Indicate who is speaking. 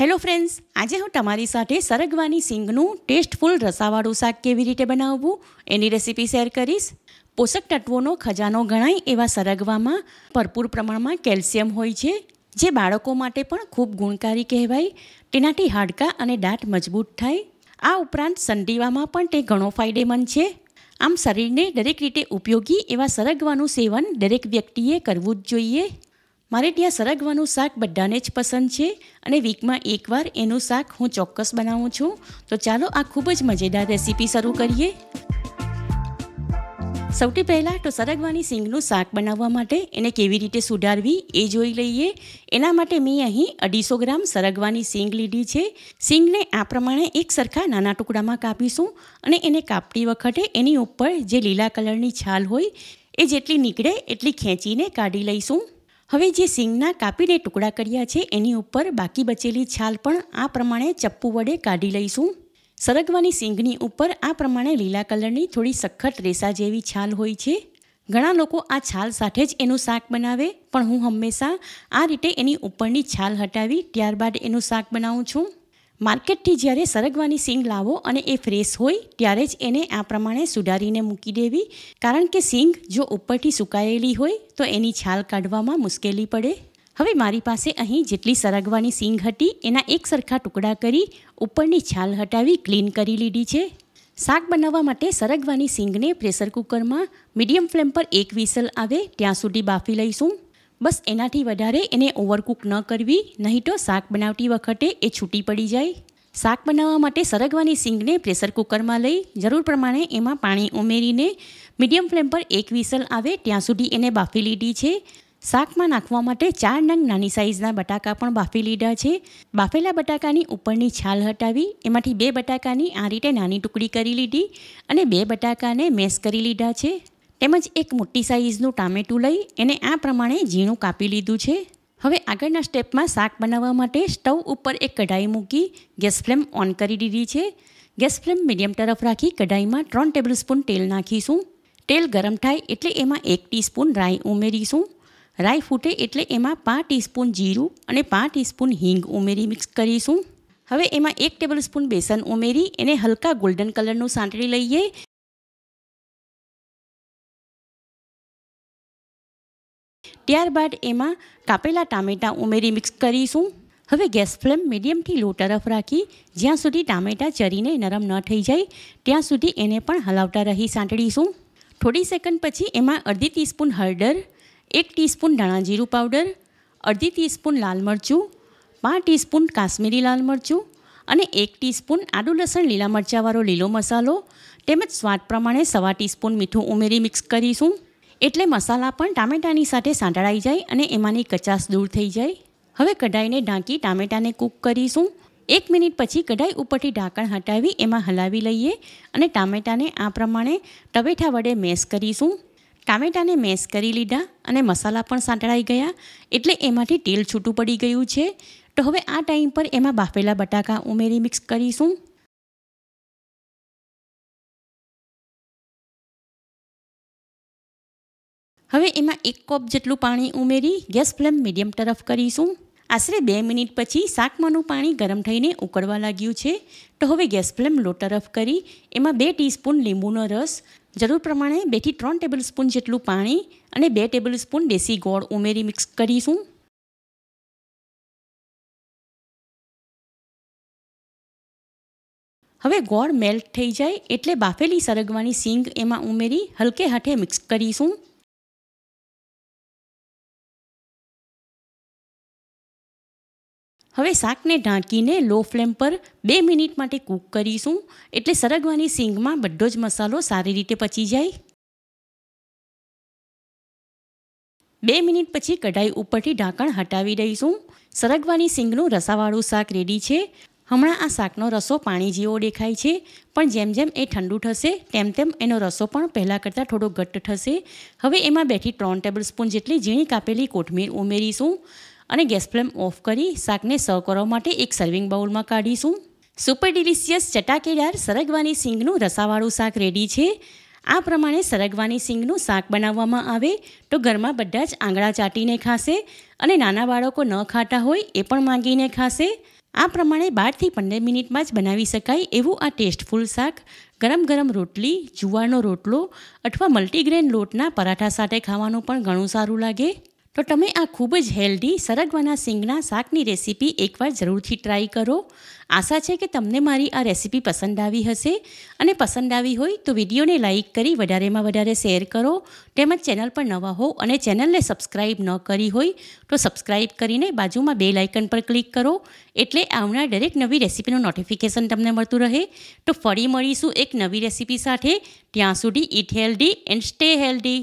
Speaker 1: hello friends આજે હું તમારી સાથે સરગવાની સિંગનું ટેસ્ટફુલ રસાવાળું શાક કેવી રીતે બનાવવું એની રેસીપી શેર કરીશ પોષક તત્વોનો ખજાનો ગણાય એવા સરગવામાં ભરપૂર પ્રમાણમાં કેલ્શિયમ હોય છે જે બાળકો માટે પણ ખૂબ ગુણકારી કહેવાય તેનાથી હાડકાં અને દાંત મજબૂત થાય આ ઉપરાંત સંડીવામાં પણ તે ઘણો ફાયદેમંદ છે આમ શરીરને દરેક રીતે ઉપયોગી એવા સરગવાનું સેવન દરેક વ્યક્તિએ કરવું જ જોઈએ મારે ત્યાં સરગવાનું શાક બધાને જ પસંદ છે અને વીકમાં એકવાર એનું શાક હું ચોક્કસ બનાવું છું તો ચાલો આ ખૂબ જ મજેદાર રેસીપી શરૂ કરીએ સૌથી પહેલાં તો સરગવાની સિંગનું શાક બનાવવા માટે એને કેવી રીતે સુધારવી એ જોઈ લઈએ એના માટે મેં અહીં અઢીસો ગ્રામ સરગવાની સિંગ લીધી છે સિંગને આ પ્રમાણે એક સરખા નાના ટુકડામાં કાપીશું અને એને કાપતી વખતે એની ઉપર જે લીલા કલરની છાલ હોય એ જેટલી નીકળે એટલી ખેંચીને કાઢી લઈશું હવે જે સિંગના કાપીને ટુકડા કર્યા છે એની ઉપર બાકી બચેલી છાલ પણ આ પ્રમાણે ચપ્પુ વડે કાઢી લઈશું સરગવાની સિંગની ઉપર આ પ્રમાણે લીલા કલરની થોડી સખત રેસા જેવી છાલ હોય છે ઘણા લોકો આ છાલ સાથે જ એનું શાક બનાવે પણ હું હંમેશા આ રીતે એની ઉપરની છાલ હટાવી ત્યારબાદ એનું શાક બનાવું છું માર્કેટથી જ્યારે સરગવાની સિંગ લાવો અને એ ફ્રેશ હોય ત્યારે જ એને આ પ્રમાણે સુધારીને મૂકી દેવી કારણ કે સિંગ જો ઉપરથી સુકાયેલી હોય તો એની છાલ કાઢવામાં મુશ્કેલી પડે હવે મારી પાસે અહીં જેટલી સરગવાની સિંગ હતી એના એક સરખા ટુકડા કરી ઉપરની છાલ હટાવી ક્લીન કરી લીધી છે શાક બનાવવા માટે સરગવાની સિંગને પ્રેશર કુકરમાં મીડિયમ ફ્લેમ પર એક વિસલ આવે ત્યાં સુધી બાફી લઈશું બસ એનાથી વધારે એને ઓવરકૂક ન કરવી નહીં તો શાક બનાવતી વખતે એ છૂટી પડી જાય શાક બનાવવા માટે સરગવાની સિંગને પ્રેશર કુકરમાં લઈ જરૂર પ્રમાણે એમાં પાણી ઉમેરીને મીડિયમ ફ્લેમ પર એક વિસલ આવે ત્યાં સુધી એને બાફી લીધી છે શાકમાં નાખવા માટે ચાર નંગ નાની સાઇઝના બટાકા પણ બાફી લીધા છે બાફેલા બટાકાની ઉપરની છાલ હટાવી એમાંથી બે બટાકાની આ રીતે નાની ટુકડી કરી લીધી અને બે બટાકાને મેસ કરી લીધા છે તેમજ એક મોટી સાઇઝનું ટામેટું લઈ એને આ પ્રમાણે ઝીણું કાપી લીધું છે હવે આગળના સ્ટેપમાં શાક બનાવવા માટે સ્ટવ ઉપર એક કઢાઈ મૂકી ગેસ ફ્લેમ ઓન કરી દીધી છે ગેસ ફ્લેમ મીડિયમ તરફ રાખી કઢાઈમાં ત્રણ ટેબલસ્પૂન તેલ નાખીશું તેલ ગરમ થાય એટલે એમાં એક ટીસ્પૂન રાઈ ઉમેરીશું રાઈ ફૂટે એટલે એમાં પાંચ ટીસ્પૂન જીરું અને પાંચ ટીસ્પૂન હિંગ ઉમેરી મિક્સ કરીશું હવે એમાં એક ટેબલ સ્પૂન બેસન ઉમેરી એને હલકા ગોલ્ડન કલરનું સાંતળી લઈએ ત્યારબાદ એમાં કાપેલા ટામેટાં ઉમેરી મિક્સ કરીશું હવે ગેસ ફ્લેમ મીડિયમથી લો તરફ રાખી જ્યાં સુધી ટામેટાં ચરીને નરમ ન થઈ જાય ત્યાં સુધી એને પણ હલાવતા રહી સાંટડીશું થોડી સેકન્ડ પછી એમાં અડધી ટીસ્પૂન હળદર એક ટીસ્પૂન ધાણાજીરું પાવડર અડધી ટીસ્પૂન લાલ મરચું પાંચ ટીસ્પૂન કાશ્મીરી લાલ મરચું અને એક ટીસ્પૂન આદુ લસણ લીલા મરચાંવાળો લીલો મસાલો તેમજ સ્વાદ પ્રમાણે સવા ટીસ્પૂન મીઠું ઉમેરી મિક્સ કરીશું એટલે મસાલા પણ ટામેટાની સાથે સાંતળાઈ જાય અને એમાંની કચાસ દૂર થઈ જાય હવે કઢાઈને ઢાંકી ટામેટાને કૂક કરીશું એક મિનિટ પછી કઢાઈ ઉપરથી ઢાંકણ હટાવી એમાં હલાવી લઈએ અને ટામેટાને આ પ્રમાણે ટવેઠા વડે મેસ કરીશું ટામેટાને મેશ કરી લીધા અને મસાલા પણ સાંટળાઈ ગયા એટલે એમાંથી તેલ છૂટું પડી ગયું છે તો હવે આ ટાઈમ પર એમાં બાફેલા બટાકા ઉમેરી મિક્સ કરીશું
Speaker 2: હવે એમાં એક કપ
Speaker 1: જેટલું પાણી ઉમેરી ગેસ ફ્લેમ મીડિયમ તરફ કરીશું આશરે બે મિનિટ પછી શાકમાંનું પાણી ગરમ થઈને ઉકળવા લાગ્યું છે તો હવે ગેસ ફ્લેમ લો તરફ કરી એમાં બે ટીસ્પૂન લીંબુનો રસ જરૂર પ્રમાણે બેથી ત્રણ ટેબલ સ્પૂન જેટલું પાણી અને બે ટેબલ સ્પૂન
Speaker 2: દેશી ગોળ ઉમેરી મિક્સ કરીશું હવે ગોળ મેલ્ટ થઈ જાય એટલે બાફેલી સરગવાની સિંગ એમાં ઉમેરી હલકે હાથે મિક્સ કરીશું હવે શાકને ઢાંકીને લો ફ્લેમ પર બે મિનિટ માટે કૂક કરીશું એટલે સરગવાની સિંગમાં બધો જ મસાલો સારી રીતે પચી જાય
Speaker 1: બે મિનિટ પછી કઢાઈ ઉપરથી ઢાંકણ હટાવી દઈશું સરગવાની સિંગનું રસાવાળું શાક રેડી છે હમણાં આ શાકનો રસો પાણી જેવો દેખાય છે પણ જેમ જેમ એ ઠંડુ થશે તેમ તેમ એનો રસો પણ પહેલાં કરતાં થોડો ઘટ્ટ થશે હવે એમાં બેઠી ત્રણ ટેબલ સ્પૂન જેટલી ઝીણી કાપેલી કોથમીર ઉમેરીશું અને ગેસ ફ્લેમ ઓફ કરી શાકને સર્વ કરવા માટે એક સર્વિંગ બાઉલમાં કાઢીશું સુપર ડિલિશિયસ ચટાકેદાર સરગવાની સિંગનું રસાવાળું શાક રેડી છે આ પ્રમાણે સરગવાની સિંગનું શાક બનાવવામાં આવે તો ઘરમાં બધા જ આંગળા ચાટીને ખાશે અને નાના બાળકો ન ખાતા હોય એ પણ માંગીને ખાશે આ પ્રમાણે બારથી પંદર મિનિટમાં જ બનાવી શકાય એવું આ ટેસ્ટફૂલ શાક ગરમ ગરમ રોટલી જુવારનો રોટલો અથવા મલ્ટીગ્રેન લોટના પરાઠા સાથે ખાવાનું પણ ઘણું સારું લાગે તો તમે આ ખૂબ જ હેલ્ધી સરગવાના સિંગના શાકની રેસીપી એકવાર જરૂરથી ટ્રાય કરો આશા છે કે તમને મારી આ રેસીપી પસંદ આવી હશે અને પસંદ આવી હોય તો વિડીયોને લાઇક કરી વધારેમાં વધારે શેર કરો તેમજ ચેનલ પર નવા હો અને ચેનલને સબસ્ક્રાઈબ ન કરી હોય તો સબસ્ક્રાઈબ કરીને બાજુમાં બે લાઇકન પર ક્લિક કરો એટલે આવનાર દરેક નવી રેસીપીનું નોટિફિકેશન તમને મળતું રહે તો ફરી મળીશું એક નવી રેસીપી સાથે ત્યાં સુધી eat healthy and stay healthy